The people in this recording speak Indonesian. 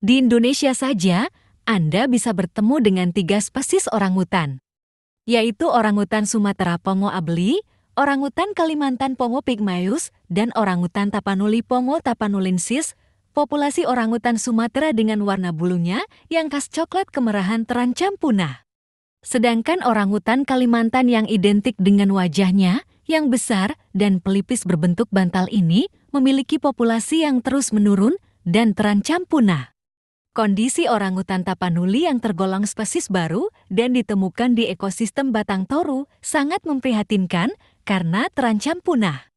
Di Indonesia saja, Anda bisa bertemu dengan tiga spesies orangutan, yaitu orangutan Sumatera Pongo abeli, orangutan Kalimantan Pongo pygmaeus, dan orangutan Tapanuli Pongo tapanulensis, populasi orangutan Sumatera dengan warna bulunya yang khas coklat kemerahan terancam punah. Sedangkan orangutan Kalimantan yang identik dengan wajahnya, yang besar dan pelipis berbentuk bantal ini memiliki populasi yang terus menurun dan terancam punah. Kondisi orangutan tapanuli yang tergolong spesies baru dan ditemukan di ekosistem batang toru sangat memprihatinkan karena terancam punah.